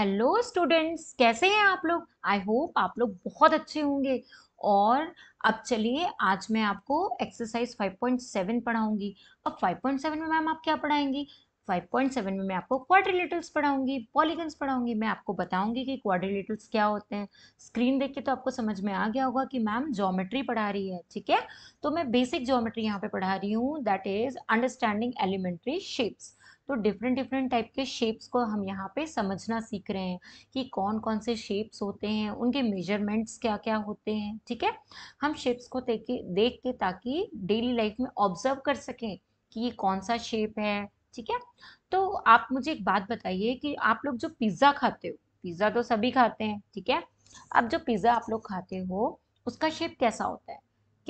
Hello students कैसे हैं आप लोग आई होप आप लोग बहुत अच्छे होंगे और अब चलिए आज मैं आपको एक्सरसाइज 5.7 पढ़ाऊंगी अब 5.7 में मैम आप क्या पढ़ाएंगी 5.7 में मैं आपको क्वाड्रिलेटल्स पढ़ाऊंगी पॉलीगन्स पढ़ाऊंगी मैं आपको बताऊंगी कि क्वाड्रिलेटल्स क्या होते हैं स्क्रीन देख के तो आपको समझ में आ गया होगा कि मैम ज्योमेट्री पढ़ा रही है ठीक है तो मैं बेसिक ज्योमेट्री यहाँ पे पढ़ा रही हूँ that is understanding elementary shapes तो डिफरेंट डिफरेंट टाइप के शेप्स को हम यहाँ पे समझना सीख रहे हैं कि कौन कौन से शेप्स होते हैं उनके मेजरमेंट्स क्या क्या होते हैं ठीक है हम शेप्स को देख के ताकि डेली लाइफ में ऑब्जर्व कर सकें कि ये कौन सा शेप है ठीक है तो आप मुझे एक बात बताइए कि आप लोग जो पिज़्ज़ा खाते हो पिज़्ज़ा तो सभी खाते हैं ठीक है अब जो पिज़्ज़ा आप लोग खाते हो उसका शेप कैसा होता है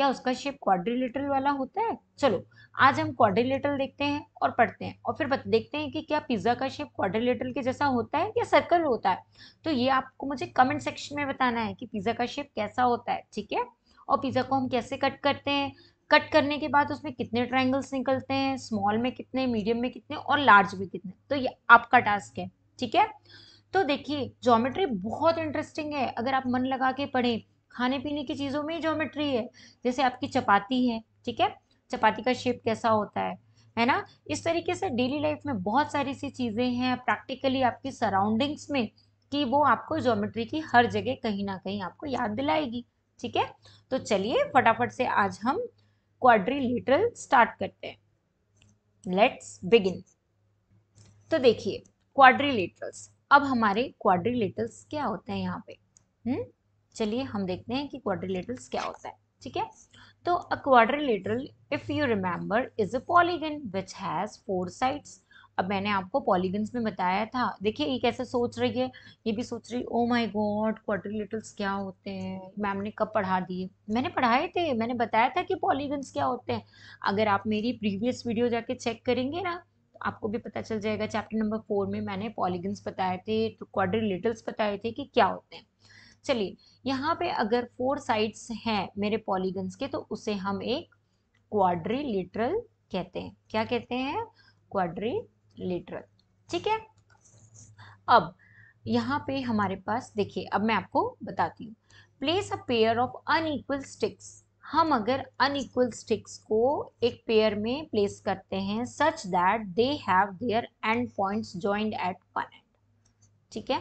क्या उसका शेप क्वाड्रिलेटरल वाला होता है चलो आज हम क्वाड्रिलेटरल देखते हैं और पढ़ते हैं और फिर देखते हैं कि क्या पिज्ज़ा का शेप क्वाड्रिलेटरल के जैसा होता है या सर्कल होता है तो ये आपको मुझे कमेंट सेक्शन में बताना है कि पिज़्ज़ा का शेप कैसा होता है ठीक है और पिज़्ज़ा को हम कैसे कट करते हैं कट करने के बाद उसमें कितने ट्राइंगल्स निकलते हैं स्मॉल में कितने मीडियम में कितने और लार्ज में कितने तो ये आपका टास्क है ठीक है तो देखिए ज्योमेट्री बहुत इंटरेस्टिंग है अगर आप मन लगा के पढ़ें खाने पीने की चीज़ों में ज्योमेट्री है जैसे आपकी चपाती है ठीक है चपाती का शेप कैसा होता है है ना इस तरीके से डेली लाइफ में बहुत सारी सी चीज़ें हैं प्रैक्टिकली आपकी सराउंडिंग्स में कि वो आपको ज्योमेट्री की हर जगह कहीं ना कहीं आपको याद दिलाएगी ठीक है तो चलिए फटाफट से आज हम क्वाड्रीलेटरल स्टार्ट करते हैं लेट्स बिगिन तो देखिए क्वाड्रीलेटरल्स अब हमारे क्वाड्रीलेटरल्स क्या होते हैं यहाँ पे हम्म चलिए हम देखते हैं कि क्वाड्रिलेटरल्स क्या होता है ठीक है तो a quadrilateral if you remember is a polygon which has four sides अब मैंने आपको पॉलीगन्स में बताया था देखिए ये कैसे सोच रही है ये भी सोच रही ओ माय गॉड क्वाड्रिलेटरल्स क्या होते हैं मैम ने कब पढ़ा दिए मैंने पढ़ाए थे मैंने बताया था कि पॉलीगन्स क्या होते हैं अगर आप मेरी प्रीवियस वीडियो जाके चेक करेंगे ना तो आपको भी पता चल जाएगा चैप्टर नंबर फोर में मैंने पॉलीगन्स बताए थे तो क्वाड्रिलेटरल्स बताए थे कि क्या होते हैं चलिए यहाँ पे अगर फोर साइड्स हैं मेरे पॉलीगन्स के तो उसे हम एक क्वाड्री कहते हैं क्या कहते हैं क्वाड्री ठीक है अब यहाँ पे हमारे पास देखिए अब मैं आपको बताती हूँ place a pair of unequal sticks हम अगर अनईक्वल स्टिक्स को एक पेयर में प्लेस करते हैं such that they have their end points joined at one end ठीक है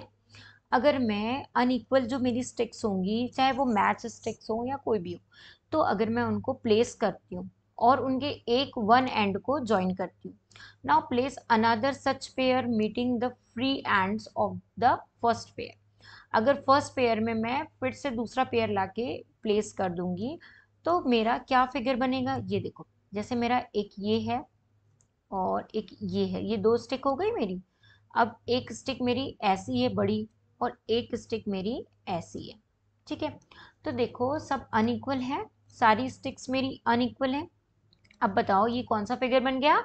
अगर मैं अनइक्वल जो मेरी स्टिक्स होंगी चाहे वो मैच स्टिक्स हों या कोई भी हो तो अगर मैं उनको प्लेस करती हूँ और उनके एक वन एंड को ज्वाइन करती हूँ now place another such pair meeting the free ends of the first pair अगर फर्स्ट पेयर में मैं फिर से दूसरा पेयर ला के प्लेस कर दूंगी तो मेरा क्या फिगर बनेगा ये देखो जैसे मेरा एक ये है और एक ये है ये दो स्टिक हो गई मेरी अब एक स्टिक मेरी ऐसी है बड़ी और एक स्टिक मेरी ऐसी है ठीक है तो देखो सब अनइक्वल है सारी स्टिक्स मेरी अनइक्वल है अब बताओ ये कौन सा फिगर बन गया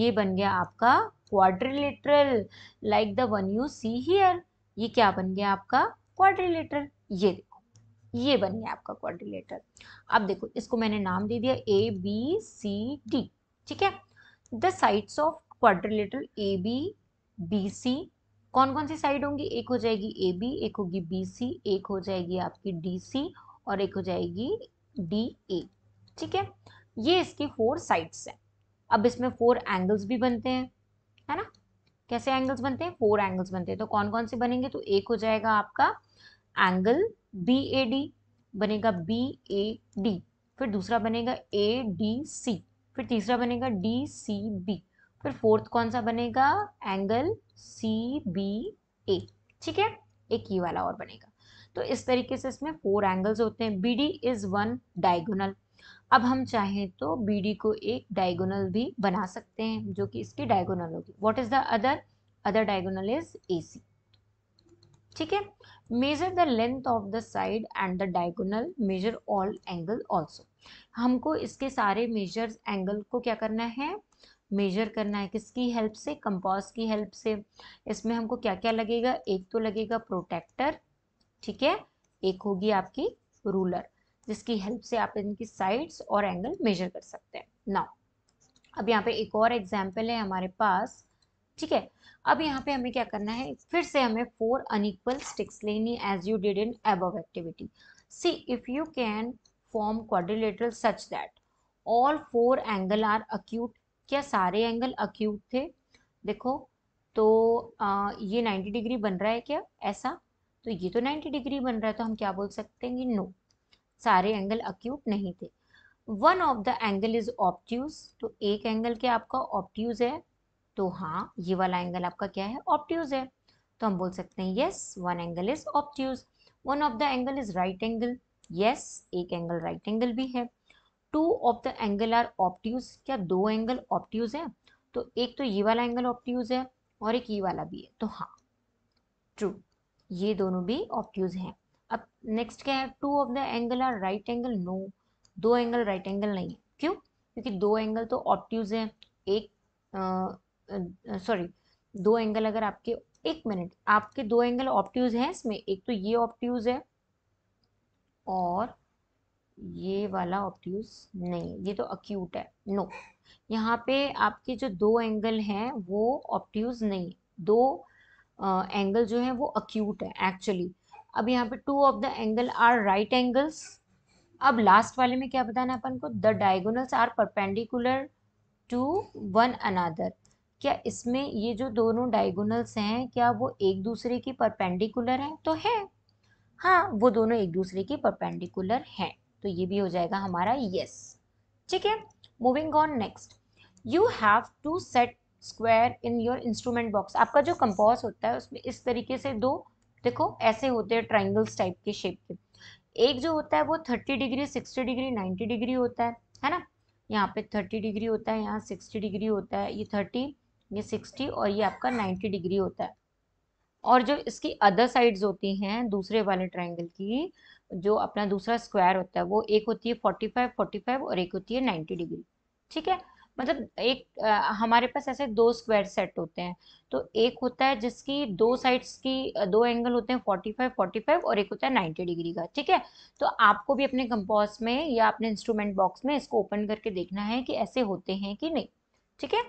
ये बन गया आपका quadrilateral like the one you see here ये क्या बन गया आपका क्वाड्रिलेटरल ये देखो ये बन गया आपका क्वाड्रिलेटर अब देखो इसको मैंने नाम दे दिया ए बी सी डी ठीक है the sides of quadrilateral A B B C कौन कौन सी साइड होंगी एक हो जाएगी ए बी एक होगी बी सी एक हो जाएगी आपकी डी सी और एक हो जाएगी डी ए ठीक है ये इसकी फोर साइड्स हैं अब इसमें फोर एंगल्स भी बनते हैं है ना कैसे एंगल्स बनते हैं फोर एंगल्स बनते हैं तो कौन कौन से बनेंगे तो एक हो जाएगा आपका एंगल बी ए डी बनेगा बी ए डी फिर दूसरा बनेगा ए डी सी फिर तीसरा बनेगा डी सी बी फिर फोर्थ कौन सा बनेगा एंगल सी बी ए ठीक है एक ये वाला और बनेगा तो इस तरीके से इसमें फोर एंगल्स होते हैं B D is one diagonal अब हम चाहें तो बी डी को एक डायगोनल भी बना सकते हैं जो कि इसकी डायगोनल होगी what is the other other diagonal is A C ठीक है measure the length of the side and the diagonal measure all angle also हमको इसके सारे मेजर एंगल को क्या करना है मेजर करना है किसकी हेल्प से कंपास की हेल्प से इसमें हमको क्या क्या लगेगा एक तो लगेगा प्रोटेक्टर ठीक है एक होगी आपकी रूलर जिसकी हेल्प से आप इनकी साइड्स और एंगल मेजर कर सकते हैं नाउ अब यहाँ पे एक और एग्जाम्पल है हमारे पास ठीक है अब यहाँ पे हमें क्या करना है फिर से हमें फोर अनइक्वल स्टिक्स लेनी as you did in above activity see if you can form quadrilateral such that all four angle are acute क्या सारे एंगल अक्यूट थे देखो तो आ, ये 90 डिग्री बन रहा है क्या ऐसा तो ये तो 90 डिग्री बन रहा है तो हम क्या बोल सकते हैं कि नो सारे एंगल अक्यूट नहीं थे one of the angle is obtuse तो एक एंगल क्या आपका ऑप्ट्यूज है तो हाँ ये वाला एंगल आपका क्या है ऑप्ट्यूज है तो हम बोल सकते हैं yes one angle is obtuse one of the angle is right angle yes एक एंगल राइट एंगल भी है two of the angle are obtuse क्या दो एंगल ऑप्ट्यूज है तो एक तो ये वाला एंगल ऑप्ट्यूज है और एक ये वाला भी है तो हाँ ट्रू ये दोनों भी ऑप्ट्यूज हैं अब नेक्स्ट क्या है two of the angle are right angle no दो एंगल राइट right एंगल नहीं है क्यों क्योंकि दो एंगल तो ऑप्ट्यूज हैं एक सॉरी दो एंगल अगर आपके एक मिनट आपके दो एंगल ऑप्ट्यूज हैं इसमें एक तो ये ऑप्ट्यूज है और ये वाला ऑप्ट्यूज नहीं ये तो अक्यूट है नो यहाँ पे आपके जो दो एंगल हैं वो ऑप्ट्यूज नहीं दो एंगल uh, जो है वो अक्यूट है एक्चुअली अब यहाँ पे two of the angle are right angles अब लास्ट वाले में क्या बताना अपन को the diagonals are perpendicular to one another क्या इसमें ये जो दोनों डायगोनल्स हैं क्या वो एक दूसरे की परपेंडिकुलर हैं तो है हाँ वो दोनों एक दूसरे की परपेंडिकुलर हैं तो ये भी हो जाएगा हमारा यस ठीक है moving on next you have to set square in your instrument box आपका जो कंपोज होता है उसमें इस तरीके से दो देखो ऐसे होते हैं ट्राइंगल्स टाइप के शेप के एक जो होता है वो thirty degree sixty degree ninety degree होता है है ना यहाँ पे थर्टी डिग्री होता है यहाँ सिक्सटी डिग्री होता है ये थर्टी ये सिक्सटी और ये आपका नाइन्टी डिग्री होता है और जो इसकी अदर साइड्स होती हैं दूसरे वाले ट्राइंगल की जो अपना दूसरा स्क्वायर होता है वो एक होती है फोर्टी फाइव फोर्टी फाइव और एक होती है नाइन्टी डिग्री ठीक है मतलब एक आ, हमारे पास ऐसे दो स्क्वायर सेट होते हैं तो एक होता है जिसकी दो साइड्स की दो एंगल होते हैं फोर्टी फाइव फोर्टी फाइव और एक होता है नाइन्टी डिग्री का ठीक है तो आपको भी अपने कंपोज में या अपने इंस्ट्रूमेंट बॉक्स में इसको ओपन करके देखना है कि ऐसे होते हैं कि नहीं ठीक है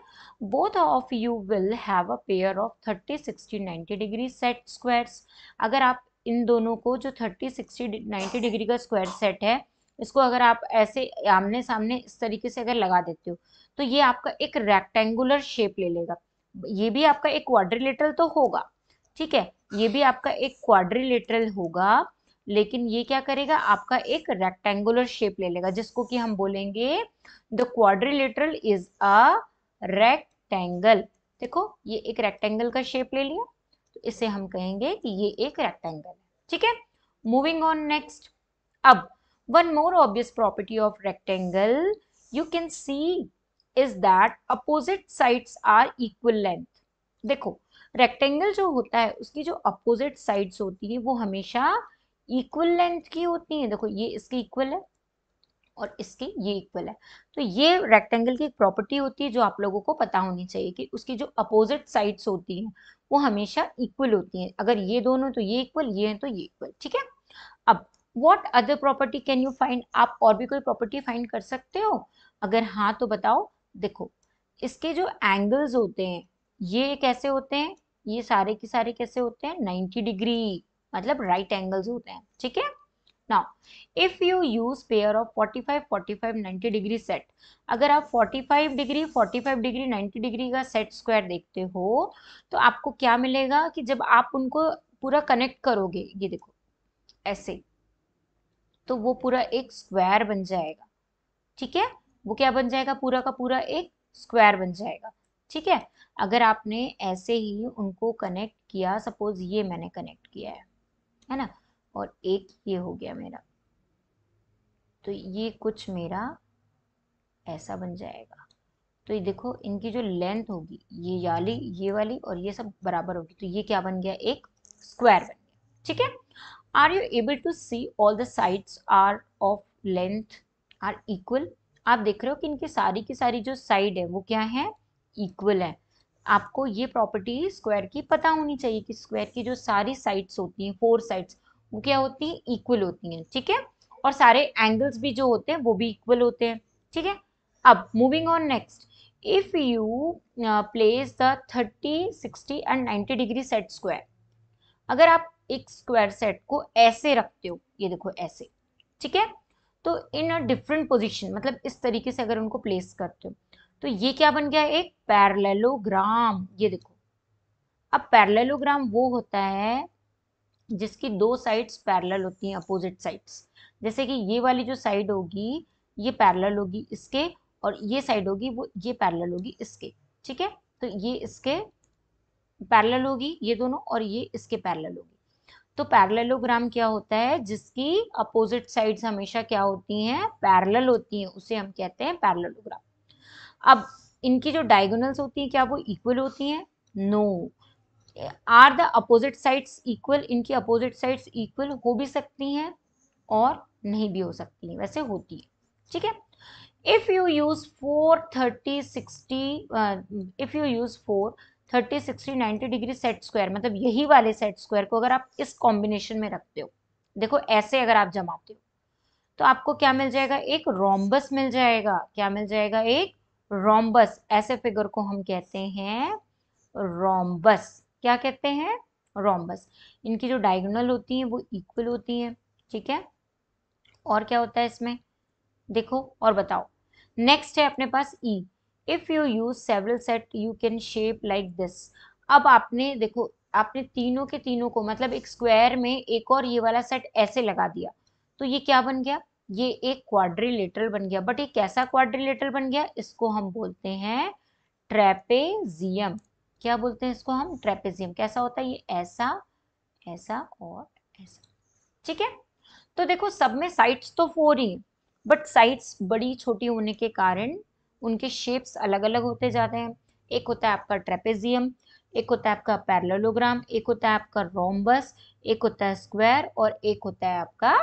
both of you will have a pair of 30, 60, 90 degree set squares अगर आप इन दोनों को जो 30, 60, 90 डिग्री का स्क्वायर सेट है इसको अगर आप ऐसे आमने सामने इस तरीके से अगर लगा देते हो तो ये आपका एक रेक्टेंगुलर शेप ले लेगा ये भी आपका एक क्वाड्रिलेटरल तो होगा ठीक है ये भी आपका एक क्वाड्रिलेटरल होगा लेकिन ये क्या करेगा आपका एक रेक्टेंगुलर शेप ले लेगा जिसको कि हम बोलेंगे the quadrilateral is a rectangle देखो ये एक रेक्टेंगल का शेप ले लिया तो इसे हम कहेंगे कि ये एक रेक्टेंगल है ठीक है मूविंग ऑन नेक्स्ट अब one more obvious property of rectangle you can see is that opposite sides are equal length देखो रेक्टेंगल जो होता है उसकी जो अपोजिट साइड्स होती है वो हमेशा इक्वल लेंथ की होती है देखो ये इसकी इक्वल है और इसके ये इक्वल है तो ये रेक्टेंगल की एक प्रॉपर्टी होती है जो आप लोगों को पता होनी चाहिए कि उसकी जो अपोजिट साइड्स होती हैं वो हमेशा इक्वल होती हैं अगर ये दोनों तो ये इक्वल ये हैं तो ये इक्वल ठीक है अब what other property can you find आप और भी कोई प्रॉपर्टी फाइंड कर सकते हो अगर हाँ तो बताओ देखो इसके जो एंगल्स होते हैं ये कैसे होते हैं ये सारे के सारे कैसे होते हैं नाइन्टी डिग्री मतलब राइट right एंगल्स होते हैं ठीक है now if you use pair of 45 45 90 degree set अगर आप 45 degree 45 degree 90 degree का set square देखते हो तो आपको क्या मिलेगा कि जब आप उनको पूरा connect करोगे ये देखो ऐसे तो वो पूरा एक square बन जाएगा ठीक है वो क्या बन जाएगा पूरा का पूरा एक square बन जाएगा ठीक है अगर आपने ऐसे ही उनको connect किया suppose ये मैंने connect किया है है ना और एक ये हो गया मेरा तो ये कुछ मेरा ऐसा बन जाएगा तो ये देखो इनकी जो लेंथ होगी ये वाली ये वाली और ये सब बराबर होगी तो ये क्या बन गया एक स्क्वायर बन गया ठीक है are you able to see all the sides are of length are equal आप देख रहे हो कि इनकी सारी की सारी जो साइड है वो क्या है इक्वल है आपको ये प्रॉपर्टी स्क्वायर की पता होनी चाहिए कि स्क्वायर की जो सारी साइड्स होती हैं फोर साइड्स वो क्या होती है इक्वल होती हैं ठीक है और सारे एंगल्स भी जो होते हैं वो भी इक्वल होते हैं ठीक है अब moving on next if you place the thirty sixty and ninety degree set square अगर आप एक स्क्वायर सेट को ऐसे रखते हो ये देखो ऐसे ठीक है तो इन अ डिफरेंट पोजिशन मतलब इस तरीके से अगर उनको प्लेस करते हो तो ये क्या बन गया एक पैरलेलोग्राम ये देखो अब पैरलेलोग्राम वो होता है जिसकी दो साइड्स पैरेलल होती हैं अपोजिट साइड्स जैसे कि ये वाली जो साइड होगी ये पैरेलल होगी इसके और ये साइड होगी वो ये पैरेलल होगी इसके ठीक है तो ये इसके पैरेलल होगी ये दोनों और ये इसके पैरेलल होगी तो पैरेललोग्राम क्या होता है जिसकी अपोजिट साइड्स हमेशा क्या होती हैं पैरेलल होती हैं उसे हम कहते हैं पैरेललोग्राम अब इनकी जो डायगोनल्स होती हैं क्या वो इक्वल होती हैं no no. Are the opposite sides equal इनकी अपोजिट साइड्स इक्वल हो भी सकती हैं और नहीं भी हो सकती हैं वैसे होती है ठीक है if you use four thirty sixty if you use four thirty sixty ninety degree set square मतलब यही वाले सेट स्क्वायर को अगर आप इस कॉम्बिनेशन में रखते हो देखो ऐसे अगर आप जमाते हो तो आपको क्या मिल जाएगा एक रोम्बस मिल जाएगा क्या मिल जाएगा एक रोम्बस ऐसे फिगर को हम कहते हैं रोम्बस क्या कहते हैं रोम्बस इनकी जो डायगोनल होती हैं वो इक्वल होती हैं ठीक है और क्या होता है इसमें देखो और बताओ नेक्स्ट है अपने पास E if you use several set you can shape like this अब आपने देखो आपने तीनों के तीनों को मतलब एक स्क्वायर में एक और ये वाला सेट ऐसे लगा दिया तो ये क्या बन गया ये एक क्वाड्रिलेटरल बन गया बट ये कैसा क्वाड्रिलेटरल बन गया इसको हम बोलते हैं ट्रेपेजियम क्या बोलते हैं इसको हम ट्रेपेजियम कैसा होता है ये ऐसा ऐसा और ऐसा ठीक है तो देखो सब में साइड्स तो फोर ही बट साइड्स बड़ी छोटी होने के कारण उनके शेप्स अलग अलग होते जाते हैं एक होता है आपका ट्रेपेजियम एक होता है आपका पैरलोग्राम एक होता है आपका रोमबस एक होता है स्क्वायर और एक होता है आपका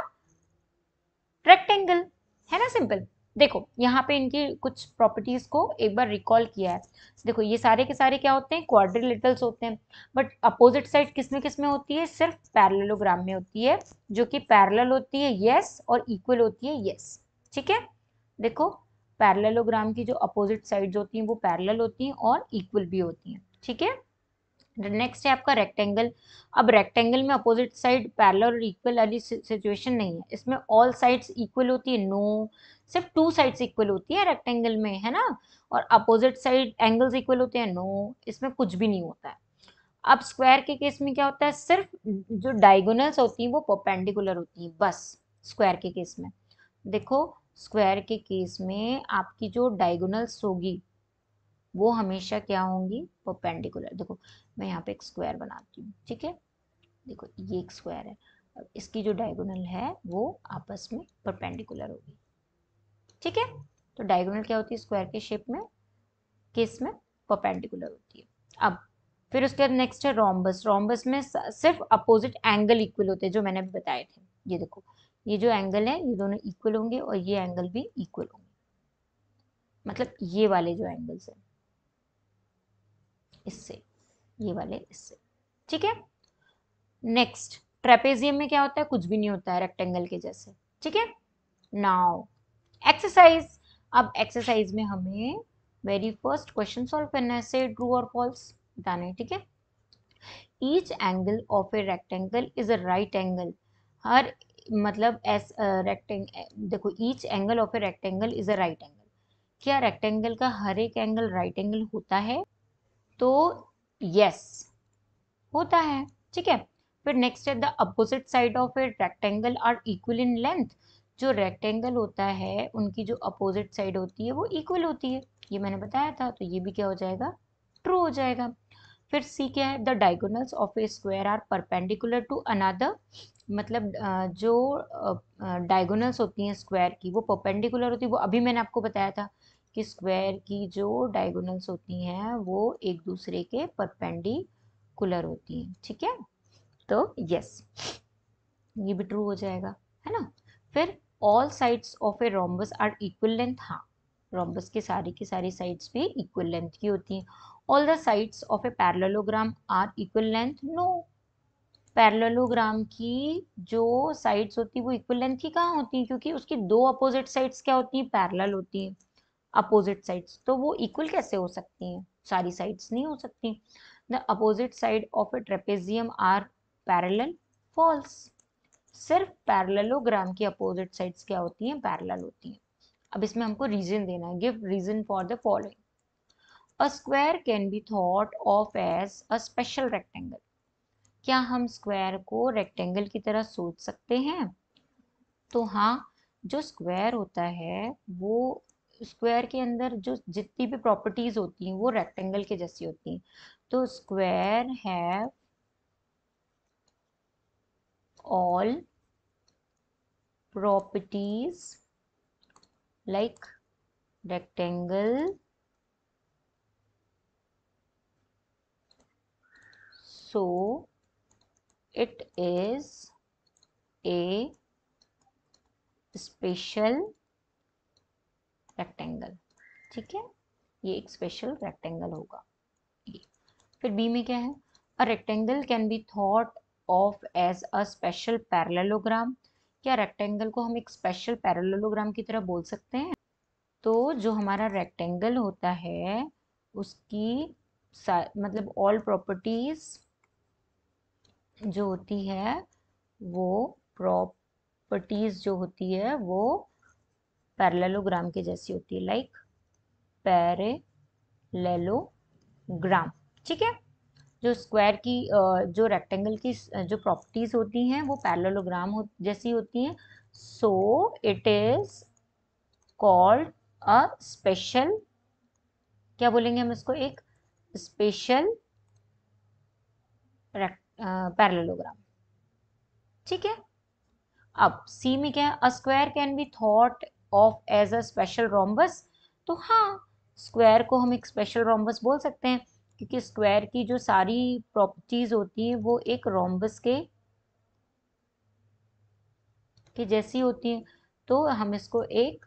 रेक्टेंगल है ना सिंपल देखो यहाँ पे इनकी कुछ प्रॉपर्टीज़ को एक बार रिकॉल किया है देखो ये सारे के सारे क्या होते हैं क्वाड्रिलेटरल्स होते हैं बट अपोजिट साइड किस में किस में होती है सिर्फ पैरेललोग्राम में होती है जो कि पैरेलल होती है येस और इक्वल होती है येस ठीक है देखो पैरेललोग्राम की जो अपोजिट साइड होती हैं वो पैरेलल होती हैं और इक्वल भी होती हैं ठीक है नेक्स्ट है आपका रेक्टेंगल अब रेक्टेंगल में अपोजिट साइड पैरल और इक्वल वाली सिचुएशन नहीं है इसमें ऑल साइड्स इक्वल होती है नो no. सिर्फ टू साइड्स इक्वल होती है रेक्टेंगल में है ना और अपोजिट साइड एंगल्स इक्वल होते हैं नो no. इसमें कुछ भी नहीं होता है अब स्क्वायर के केस में क्या होता है सिर्फ जो डायगोनल्स होती हैं वो पोपेंडिकुलर होती हैं बस स्क्वायर के केस में देखो स्क्वायर के केस में आपकी जो डायगोनल्स होगी वो हमेशा क्या होंगी पोपेंडिकुलर देखो मैं यहाँ पे एक स्क्वायर बनाती हूँ ठीक है देखो ये एक स्क्वायर है अब इसकी जो डायगोनल है वो आपस में परपेंडिकुलर होगी ठीक है तो डायगोनल क्या होती है स्क्वायर के शेप में किस में परपेंडिकुलर होती है अब फिर उसके बाद नेक्स्ट है रोम्बस रोम्बस में सिर्फ अपोजिट एंगल इक्वल होते हैं जो मैंने बताए थे ये देखो ये जो एंगल है ये दोनों इक्वल होंगे और ये एंगल भी इक्वल होंगे मतलब ये वाले जो एंगल्स हैं इससे ये वाले इससे ठीक है नेक्स्ट ट्रेपेजियम में क्या होता है कुछ भी नहीं होता है रेक्टेंगल के जैसे ठीक है नाउ एक्सरसाइज अब एक्सरसाइज में हमें वेरी फर्स्ट क्वेश्चन सॉल्व करना है से ट्रू और फॉल्स बताना है ठीक है each angle of a rectangle is a right angle हर मतलब एस रेक्टेंग देखो each angle of a rectangle is a right angle क्या रेक्टेंगल का हर एक एंगल राइट एंगल होता है तो यस होता है ठीक है फिर नेक्स्ट है the opposite side of a rectangle are equal in length जो रेक्टेंगल होता है उनकी जो अपोजिट साइड होती है वो इक्वल होती है ये मैंने बताया था तो ये भी क्या हो जाएगा ट्रू हो जाएगा फिर सी क्या है the diagonals of a square are perpendicular to another मतलब जो डायगोनल्स होती हैं स्क्वायर की वो परपेंडिकुलर होती है वो अभी मैंने आपको बताया था स्क्वायर की जो डायगोनल्स होती हैं वो एक दूसरे के परपेंडिकुलर होती हैं ठीक है तो यस ये भी ट्रू हो जाएगा है ना फिर all sides of a rhombus are equal length हाँ रोम्बस के सारी की सारी साइड्स भी इक्वल लेंथ की होती हैं all the sides of a parallelogram are equal length no parallelogram की जो साइड्स होती है वो इक्वल लेंथ की कहाँ होती हैं क्योंकि उसकी दो अपोजिट साइड्स क्या होती हैं पैरल होती हैं अपोजिट साइड्स तो वो इक्वल कैसे हो सकती हैं सारी साइड्स नहीं हो सकती the opposite side of a trapezium are parallel false सिर्फ पैरेललोग्राम की अपोजिट साइड्स क्या होती हैं पैरेलल होती हैं अब इसमें हमको रीजन देना है give reason for the following a square can be thought of as a special rectangle क्या हम स्क्वायर को रेक्टेंगल की तरह सोच सकते हैं तो हाँ जो स्क्वायर होता है वो स्क्वायर के अंदर जो जितनी भी प्रॉपर्टीज़ होती हैं वो रेक्टेंगल के जैसी होती हैं तो स्क्वायर है all properties like rectangle so it is a special rectangle ठीक है ये एक स्पेशल रेक्टेंगल होगा फिर बी में क्या है a rectangle can be thought of as a special parallelogram क्या रेक्टेंगल को हम एक स्पेशल पैरेललोग्राम की तरह बोल सकते हैं तो जो हमारा रेक्टेंगल होता है उसकी मतलब ऑल प्रॉपर्टीज जो होती है वो प्रॉपर्टीज जो होती है वो पैरेललोग्राम के जैसी होती है लाइक पैरेललोग्राम ठीक है जो स्क्वायर की जो रेक्टेंगल की जो प्रॉपर्टीज होती हैं वो पैरेललोग्राम हो, जैसी होती हैं so it is called a special क्या बोलेंगे हम इसको एक स्पेशल पैरेललोग्राम ठीक है अब सी में क्या है a square can be thought of as a special rhombus तो हाँ स्क्वायर को हम एक स्पेशल रोम्बस बोल सकते हैं क्योंकि स्क्वायर की जो सारी प्रॉपर्टीज होती हैं वो एक रोम्बस के के जैसी होती हैं तो हम इसको एक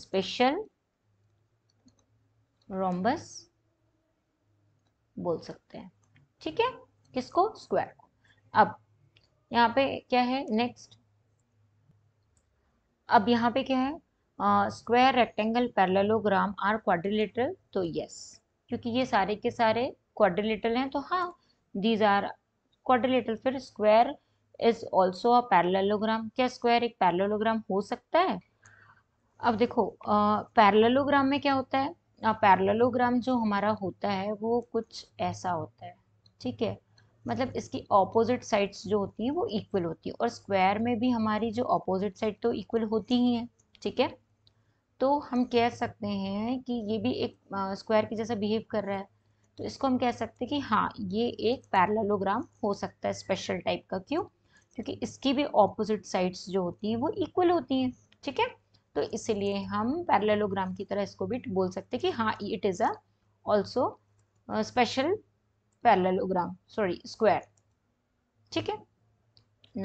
स्पेशल रोम्बस बोल सकते हैं ठीक है किसको स्क्वायर को अब यहाँ पे क्या है नेक्स्ट अब यहाँ पे क्या है square rectangle parallelogram are quadrilateral तो यस क्योंकि ये सारे के सारे क्वाड्रिलेटरल हैं तो हाँ दीज आर क्वाड्रिलेटरल फिर square is also a parallelogram क्या स्क्वायर एक पैरेललोग्राम हो सकता है अब देखो पैरेललोग्राम में क्या होता है पैरेललोग्राम जो हमारा होता है वो कुछ ऐसा होता है ठीक है मतलब इसकी ऑपोजिट साइड्स जो होती हैं वो इक्वल होती है और स्क्वायर में भी हमारी जो ऑपोजिट साइड तो इक्वल होती ही है ठीक है तो हम कह सकते हैं कि ये भी एक स्क्वायर की जैसा बिहेव कर रहा है तो इसको हम कह सकते हैं कि हाँ ये एक पैरलोग्राम हो सकता है स्पेशल टाइप का क्यों क्योंकि इसकी भी ऑपोजिट साइड्स जो होती हैं वो इक्वल होती हैं ठीक है तो इसलिए हम पैरलोग्राम की तरह इसको भी बोल सकते हैं कि हाँ it is a also special parallelogram sorry square ठीक है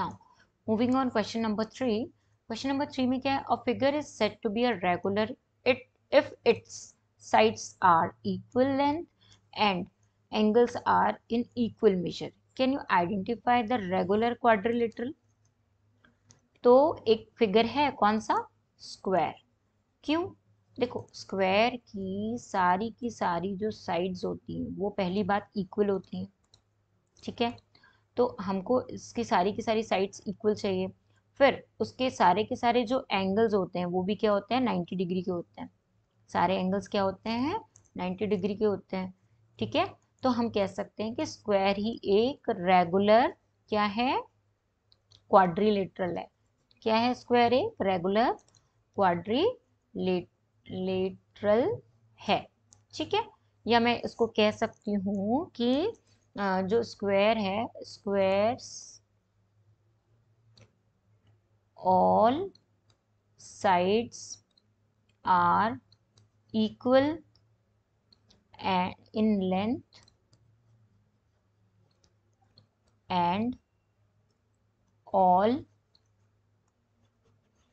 now moving on question number three question number three में क्या है a figure is said to be a regular it if its sides are equal length and angles are in equal measure can you identify the regular quadrilateral तो एक figure है कौन सा square क्यों देखो स्क्वायर की सारी की सारी जो साइड्स होती हैं वो पहली बात इक्वल होती हैं ठीक है तो हमको इसकी सारी की सारी साइड्स इक्वल चाहिए फिर उसके सारे के सारे जो एंगल्स होते हैं वो भी क्या होते हैं नाइन्टी डिग्री के होते हैं सारे एंगल्स क्या होते हैं नाइन्टी डिग्री के होते हैं ठीक है तो हम कह सकते हैं कि स्क्वायर ही एक रेगुलर क्या है क्वाड्रीलेटरल है क्या है स्क्वायर एक रेगुलर क्वाड्रीलेटरल है ठीक है या मैं इसको कह सकती हूँ कि जो स्क्वायर है squares all sides are equal and in length and all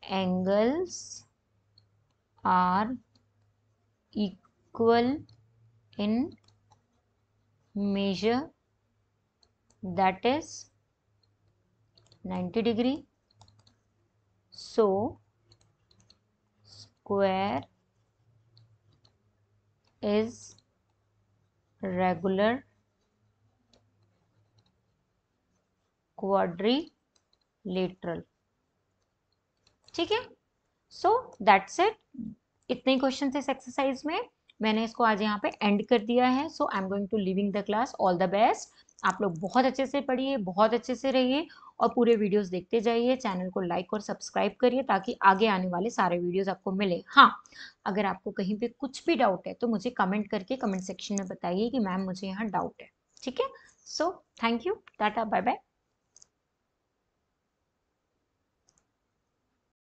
angles are equal in measure that is 90 degree So, square is regular quadrilateral. ठीक है सो दैट्स इट इतने क्वेश्चन इस एक्सरसाइज में मैंने इसको आज यहाँ पे एंड कर दिया है so I am going to living the class all the best आप लोग बहुत अच्छे से पढ़िए बहुत अच्छे से रहिए और पूरे वीडियोस देखते जाइए चैनल को लाइक और सब्सक्राइब करिए ताकि आगे आने वाले सारे वीडियोस आपको मिले हाँ अगर आपको कहीं पे कुछ भी डाउट है तो मुझे कमेंट करके कमेंट सेक्शन में बताइए कि मैम मुझे यहाँ डाउट है ठीक है so thank you tata bye bye